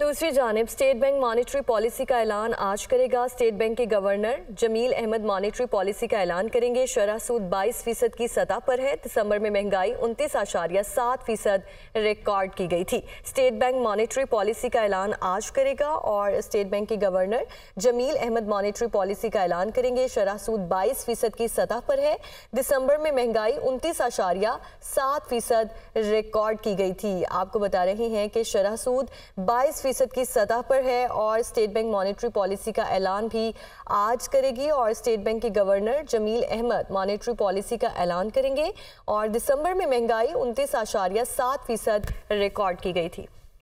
दूसरी जानब state bank monetary policy का ऐलान आज करेगा स्टेट बैंक के governor Jameel Ahmad monetary policy का ऐलान करेंगे शराह सूद 22 फीसद की सतह पर है दिसंबर में महंगाई उनतीस आशारिया सात फीसद रिकॉर्ड की गई थी स्टेट बैंक मॉनेटरी पॉलिसी का ऐलान आज करेगा और स्टेट बैंक के governor Jameel Ahmad monetary policy का ऐलान करेंगे शराह सूद बाईस फीसद की सतह पर है दिसंबर में महंगाई उनतीस आशारिया सात फीसद रिकॉर्ड की गई थी आपको बता रहे हैं कि शराह सूद बाईस फीसद की सतह पर है और स्टेट बैंक मॉनेटरी पॉलिसी का ऐलान भी आज करेगी और स्टेट बैंक के governor Jameel Ahmad monetary policy का ऐलान करेंगे और दिसंबर में महंगाई उनतीस आशारिया सात फीसद रिकॉर्ड की गई थी